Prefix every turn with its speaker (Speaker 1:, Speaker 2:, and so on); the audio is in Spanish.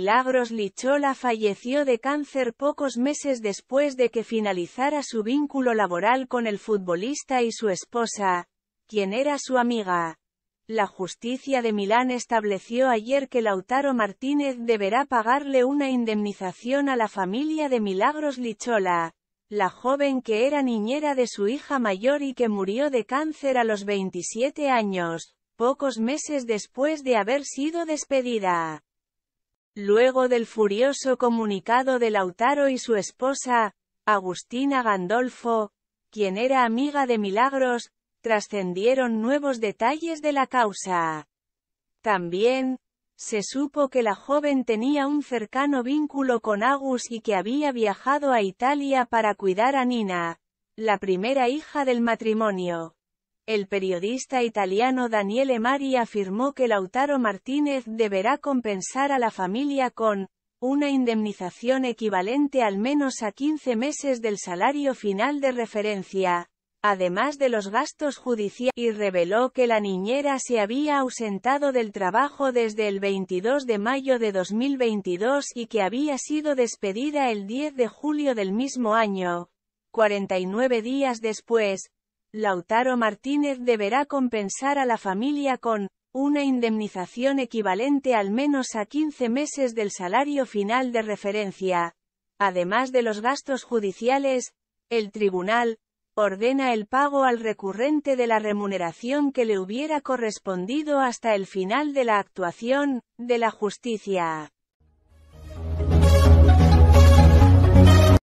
Speaker 1: Milagros Lichola falleció de cáncer pocos meses después de que finalizara su vínculo laboral con el futbolista y su esposa, quien era su amiga. La justicia de Milán estableció ayer que Lautaro Martínez deberá pagarle una indemnización a la familia de Milagros Lichola, la joven que era niñera de su hija mayor y que murió de cáncer a los 27 años, pocos meses después de haber sido despedida. Luego del furioso comunicado de Lautaro y su esposa, Agustina Gandolfo, quien era amiga de Milagros, trascendieron nuevos detalles de la causa. También, se supo que la joven tenía un cercano vínculo con Agus y que había viajado a Italia para cuidar a Nina, la primera hija del matrimonio. El periodista italiano Daniele Mari afirmó que Lautaro Martínez deberá compensar a la familia con una indemnización equivalente al menos a 15 meses del salario final de referencia, además de los gastos judiciales, y reveló que la niñera se había ausentado del trabajo desde el 22 de mayo de 2022 y que había sido despedida el 10 de julio del mismo año. 49 días después, Lautaro Martínez deberá compensar a la familia con una indemnización equivalente al menos a 15 meses del salario final de referencia. Además de los gastos judiciales, el tribunal ordena el pago al recurrente de la remuneración que le hubiera correspondido hasta el final de la actuación de la justicia.